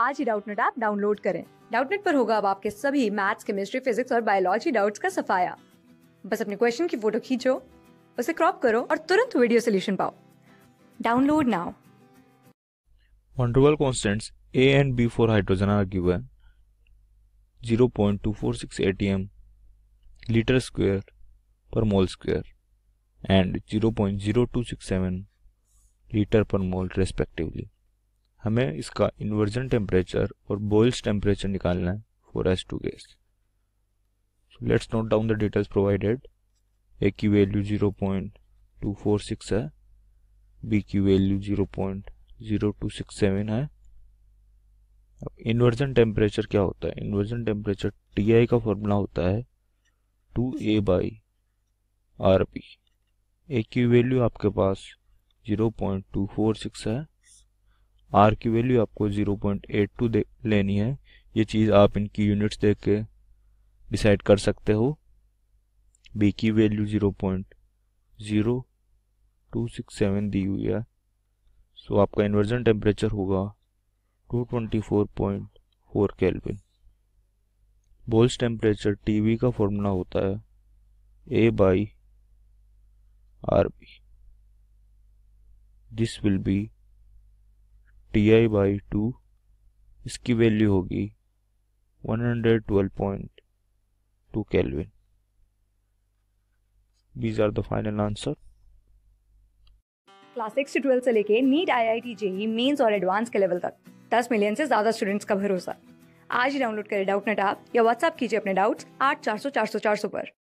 आज ही Doubtnut app download करें डाउटनेट पर होगा अब आपके सभी मैथ्स केमिस्ट्री फिजिक्स और बायोलॉजी डाउट्स का सफाया बस अपने क्वेश्चन की फोटो खींचो उसे क्रॉप करो और तुरंत वीडियो सोल्यूशन पाओ download now Monroe constants A and B for hydrogen are given 0.246 atm liter square per mole square and 0.0267 litre पर मोल रेस्पेक्टिवली हमें इसका इन्वर्जन टेम्परेचर और बॉयल्स टेम्परेचर निकालना है for S two gas so let's note down the details provided A की value zero point two four six है B की value zero point zero two six seven है अब इन्वर्जन टेम्परेचर क्या होता है इन्वर्जन टेम्परेचर टी आई का formula होता है two A by R B A की वैल्यू आपके पास zero point two four six है आर की वैल्यू आपको ज़ीरो पॉइंट एट टू लेनी है ये चीज़ आप इनकी यूनिट्स देख के डिसाइड कर सकते हो बी की value zero point zero two six seven दी हुई है सो आपका इन्वर्जन टेम्परेचर होगा two twenty four point four kelvin Boyle's temperature TB का फॉर्मूला होता है A by R B this will be T I by two इसकी value होगी 112.2 kelvin these are the final answer class six to twelfth से लेके NEET IIT JEE टी जेई मेन्स और एडवांस के लेवल तक दस मिलियन से ज्यादा स्टूडेंट्स का भरोसा आज ही डाउनलोड करें डाउट नेट आप या व्हाट्सएप कीजिए अपने डाउट्स आठ चार सौ चार सौ चार सौ पर